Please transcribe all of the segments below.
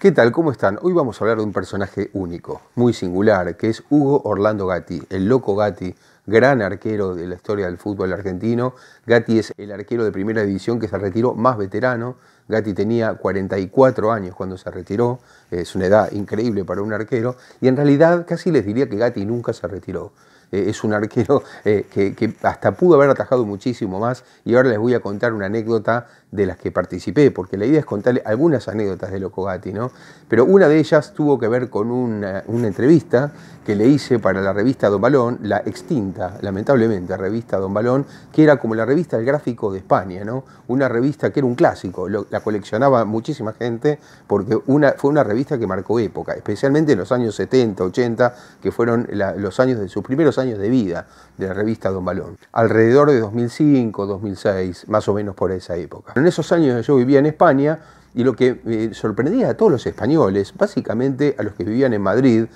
¿Qué tal? ¿Cómo están? Hoy vamos a hablar de un personaje único, muy singular, que es Hugo Orlando Gatti, el loco Gatti, gran arquero de la historia del fútbol argentino. Gatti es el arquero de primera división que se retiró más veterano. Gatti tenía 44 años cuando se retiró, es una edad increíble para un arquero, y en realidad casi les diría que Gatti nunca se retiró. Eh, es un arquero eh, que, hasta pudo haber atajado muchísimo más y ahora les voy a contar una anécdota de las que participé, porque la idea es contarle algunas anécdotas de Locogati, ¿no? Pero una de ellas tuvo que ver con una, entrevista que le hice para la revista Don Balón, la extinta, lamentablemente, revista Don Balón, que era como la revista del Gráfico de España, ¿no? Una revista que era un clásico, la coleccionaba muchísima gente porque una, fue una revista que marcó época, especialmente en los años 70, 80, que fueron los años de sus primeros años de vida de la revista Don Balón, alrededor de 2005, 2006, más o menos por esa época. En esos años yo vivía en España y lo que eh, sorprendía a todos los españoles, básicamente a los que vivían en Madrid,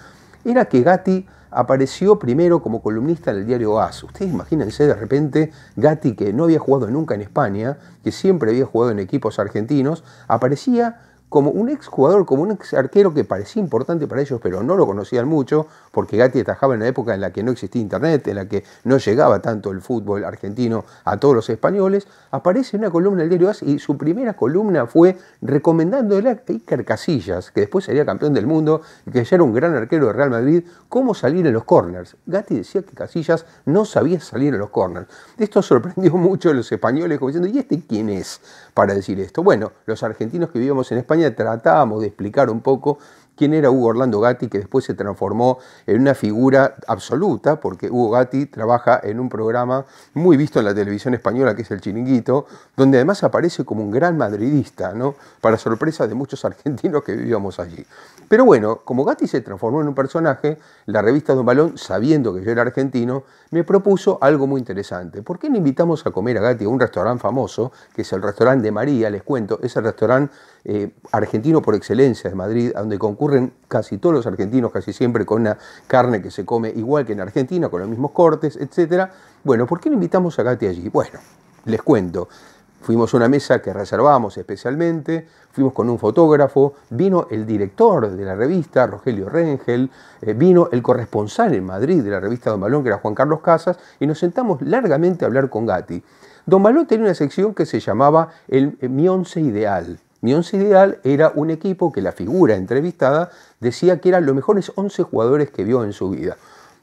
era que Gatti apareció primero como columnista en el diario AS. Ustedes imagínense de repente Gatti, que no había jugado nunca en España, que siempre había jugado en equipos argentinos, aparecía como un exjugador, como un ex arquero que parecía importante para ellos, pero no lo conocían mucho, porque Gatti atajaba en la época en la que no existía internet, en la que no llegaba tanto el fútbol argentino a todos los españoles, aparece en una columna del diario AS y su primera columna fue recomendando a Iker Casillas, que después sería campeón del mundo y que ya era un gran arquero de Real Madrid, cómo salir en los corners. Gatti decía que Casillas no sabía salir en los corners. Esto sorprendió mucho a los españoles, como diciendo, ¿y este quién es para decir esto? Bueno, los argentinos que vivíamos en España, tratábamos de explicar un poco quién era Hugo Orlando Gatti, que después se transformó en una figura absoluta, porque Hugo Gatti trabaja en un programa muy visto en la televisión española, que es El Chiringuito, donde además aparece como un gran madridista, ¿no? para sorpresa de muchos argentinos que vivíamos allí. Pero bueno, como Gatti se transformó en un personaje, la revista Don Balón, sabiendo que yo era argentino, me propuso algo muy interesante. ¿Por qué no invitamos a comer a Gatti a un restaurante famoso, que es el restaurante de María, les cuento, es el restaurante eh, argentino por excelencia de Madrid, donde concurren casi todos los argentinos, casi siempre con una carne que se come igual que en Argentina, con los mismos cortes, etc. Bueno, ¿por qué no invitamos a Gatti allí? Bueno, les cuento. Fuimos a una mesa que reservamos especialmente, fuimos con un fotógrafo, vino el director de la revista, Rogelio Rengel, eh, vino el corresponsal en Madrid de la revista Don Balón, que era Juan Carlos Casas, y nos sentamos largamente a hablar con Gatti. Don Balón tenía una sección que se llamaba el, eh, Mi Once Ideal. Mi Once Ideal era un equipo que la figura entrevistada decía que eran los mejores 11 jugadores que vio en su vida.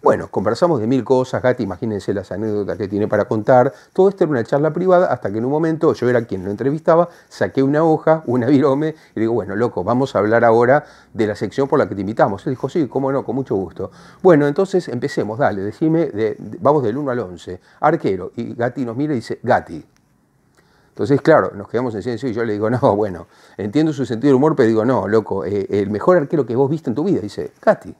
Bueno, conversamos de mil cosas, Gati, imagínense las anécdotas que tiene para contar. Todo esto era una charla privada hasta que en un momento yo era quien lo entrevistaba, saqué una hoja, una virome y digo, bueno, loco, vamos a hablar ahora de la sección por la que te invitamos. Él dijo, sí, cómo no, con mucho gusto. Bueno, entonces empecemos, dale, decime, vamos del 1 al 11, arquero. Y Gati nos mira y dice, Gati. Entonces, claro, nos quedamos en silencio y yo le digo, no, bueno, entiendo su sentido de humor, pero digo, no, loco, eh, el mejor arquero que vos viste en tu vida, dice, Gati.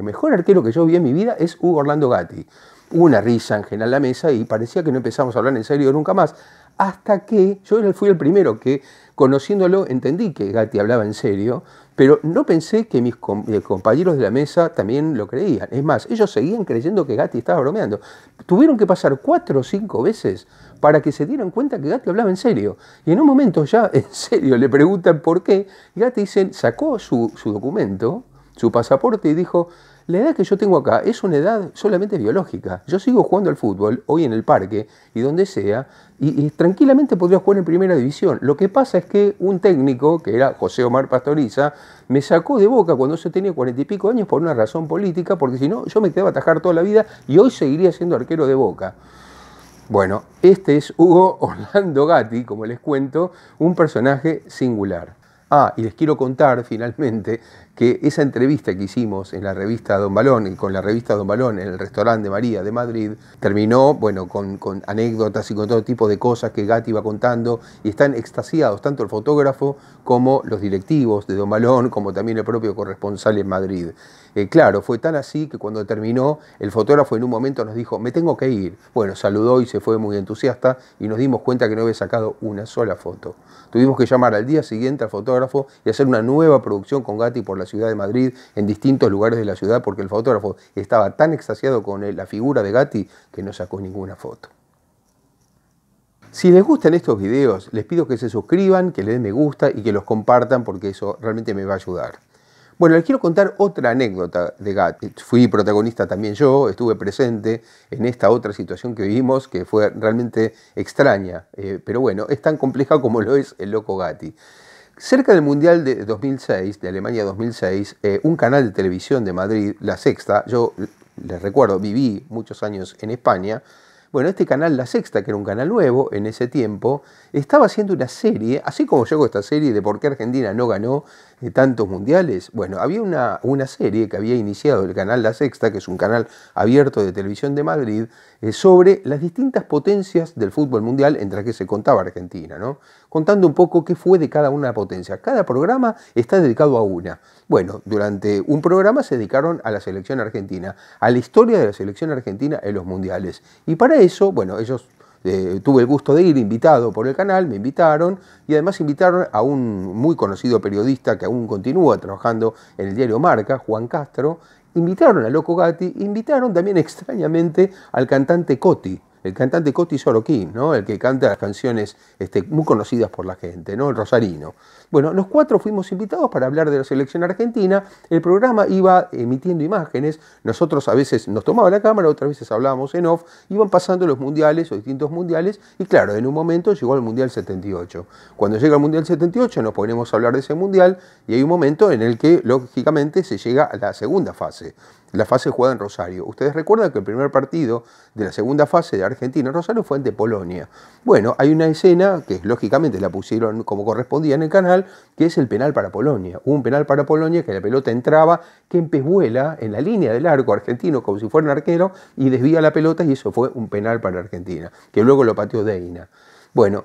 El mejor arquero que yo vi en mi vida es Hugo Orlando Gatti. Hubo una risa en en la mesa y parecía que no empezamos a hablar en serio nunca más. Hasta que yo fui el primero que, conociéndolo, entendí que Gatti hablaba en serio, pero no pensé que mis eh, compañeros de la mesa también lo creían. Es más, ellos seguían creyendo que Gatti estaba bromeando. Tuvieron que pasar cuatro o cinco veces para que se dieran cuenta que Gatti hablaba en serio. Y en un momento ya en serio le preguntan por qué. Gatti dicen, sacó su documento, su pasaporte y dijo, la edad que yo tengo acá es una edad solamente biológica. Yo sigo jugando al fútbol, hoy en el parque y donde sea, y, tranquilamente podría jugar en primera división. Lo que pasa es que un técnico, que era José Omar Pastoriza, me sacó de boca cuando yo tenía cuarenta y pico años por una razón política, porque si no, yo me quedaba atajar toda la vida y hoy seguiría siendo arquero de boca. Bueno, este es Hugo Orlando Gatti, como les cuento, un personaje singular. Ah, y les quiero contar finalmente que esa entrevista que hicimos en la revista Don Balón y con la revista Don Balón en el restaurante María de Madrid terminó, bueno, con, anécdotas y con todo tipo de cosas que Gatti iba contando y están extasiados tanto el fotógrafo como los directivos de Don Balón, como también el propio corresponsal en Madrid. Eh, claro, fue tan así que cuando terminó, el fotógrafo en un momento nos dijo, me tengo que ir. Bueno, saludó y se fue muy entusiasta y nos dimos cuenta que no había sacado una sola foto. Tuvimos que llamar al día siguiente al fotógrafo y hacer una nueva producción con Gatti por la ciudad de Madrid, en distintos lugares de la ciudad, porque el fotógrafo estaba tan extasiado con eh, la figura de Gatti que no sacó ninguna foto. Si les gustan estos videos, les pido que se suscriban, que le den me gusta y que los compartan porque eso realmente me va a ayudar. Bueno, les quiero contar otra anécdota de Gatti. Fui protagonista también yo, estuve presente en esta otra situación que vivimos que fue realmente extraña, eh, pero bueno, es tan compleja como lo es el loco Gatti. Cerca del Mundial de 2006, de Alemania 2006, eh, un canal de televisión de Madrid, La Sexta, yo les recuerdo, viví muchos años en España, bueno, este canal La Sexta, que era un canal nuevo en ese tiempo, estaba haciendo una serie, así como llegó esta serie de por qué Argentina no ganó de tantos mundiales? Bueno, había una, una, serie que había iniciado el canal La Sexta, que es un canal abierto de televisión de Madrid, eh, sobre las distintas potencias del fútbol mundial entre las que se contaba Argentina, ¿no? Contando un poco qué fue de cada una de las potencias. Cada programa está dedicado a una. Bueno, durante un programa se dedicaron a la selección argentina, a la historia de la selección argentina en los mundiales. Y para eso, bueno, ellos eh, tuve el gusto de ir, invitado por el canal, me invitaron y además invitaron a un muy conocido periodista que aún continúa trabajando en el diario Marca, Juan Castro. Invitaron a Loco Gatti, invitaron también extrañamente al cantante Coti, el cantante Coti Soroquín, ¿no? el que canta las canciones este, muy conocidas por la gente, ¿no? el rosarino. Bueno, los cuatro fuimos invitados para hablar de la selección argentina, el programa iba emitiendo imágenes, nosotros a veces nos tomaba la cámara, otras veces hablábamos en off, iban pasando los mundiales o distintos mundiales, y claro, en un momento llegó el Mundial 78. Cuando llega el Mundial 78 nos ponemos a hablar de ese mundial, y hay un momento en el que, lógicamente, se llega a la segunda fase la fase jugada en Rosario. Ustedes recuerdan que el primer partido de la segunda fase de Argentina en Rosario fue ante Polonia. Bueno, hay una escena que lógicamente la pusieron como correspondía en el canal, que es el penal para Polonia. Hubo un penal para Polonia que la pelota entraba, que vuela en la línea del arco argentino como si fuera un arquero y desvía la pelota y eso fue un penal para Argentina, que luego lo pateó Deina. Bueno,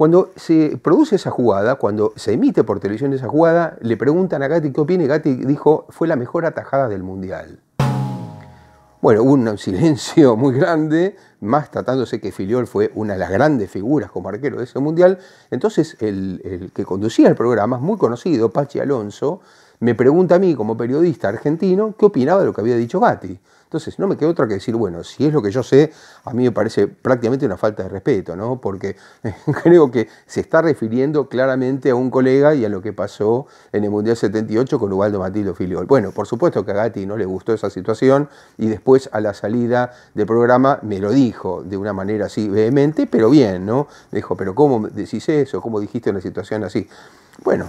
cuando se produce esa jugada, cuando se emite por televisión esa jugada, le preguntan a Gatti qué opina y Gatti dijo, fue la mejor atajada del Mundial. Bueno, hubo un silencio muy grande, más tratándose que Filiol fue una de las grandes figuras como arquero de ese mundial. Entonces, el, que conducía el programa muy conocido, Pachi Alonso, me pregunta a mí como periodista argentino qué opinaba de lo que había dicho Gatti. Entonces, no me queda otra que decir, bueno, si es lo que yo sé, a mí me parece prácticamente una falta de respeto, ¿no? Porque creo que se está refiriendo claramente a un colega y a lo que pasó en el Mundial 78 con Ubaldo Matildo Filiol. Bueno, por supuesto que a Gatti no le gustó esa situación y después a la salida del programa me lo dijo de una manera así vehemente, pero bien, ¿no? dijo, pero ¿cómo decís eso? ¿Cómo dijiste una situación así? Bueno,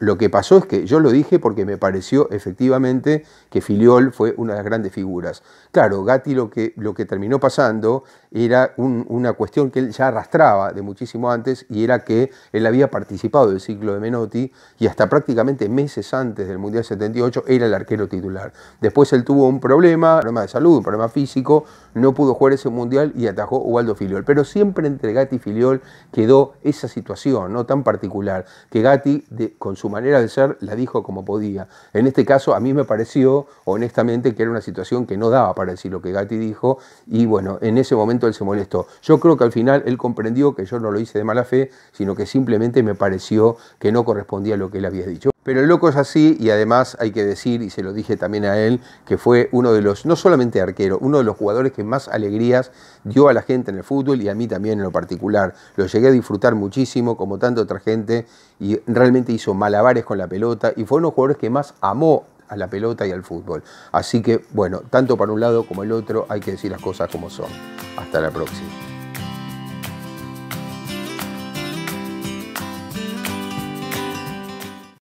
lo que pasó es que yo lo dije porque me pareció efectivamente que Filiol fue una de las grandes figuras. Claro, Gatti lo que, lo que terminó pasando era una cuestión que él ya arrastraba de muchísimo antes y era que él había participado del ciclo de Menotti y hasta prácticamente meses antes del Mundial 78 era el arquero titular. Después él tuvo un problema, un problema de salud, un problema físico, no pudo jugar ese Mundial y atajó Ubaldo Filiol. Pero siempre entre Gatti y Filiol quedó esa situación no tan particular que Gatti con su su manera de ser la dijo como podía. En este caso a mí me pareció, honestamente, que era una situación que no daba para decir lo que Gatti dijo y bueno, en ese momento él se molestó. Yo creo que al final él comprendió que yo no lo hice de mala fe, sino que simplemente me pareció que no correspondía a lo que él había dicho. Pero el loco es así y además hay que decir, y se lo dije también a él, que fue uno de los, no solamente arquero, uno de los jugadores que más alegrías dio a la gente en el fútbol y a mí también en lo particular. Lo llegué a disfrutar muchísimo, como tanta otra gente, y realmente hizo malabares con la pelota y fue uno de los jugadores que más amó a la pelota y al fútbol. Así que, bueno, tanto para un lado como el otro hay que decir las cosas como son. Hasta la próxima.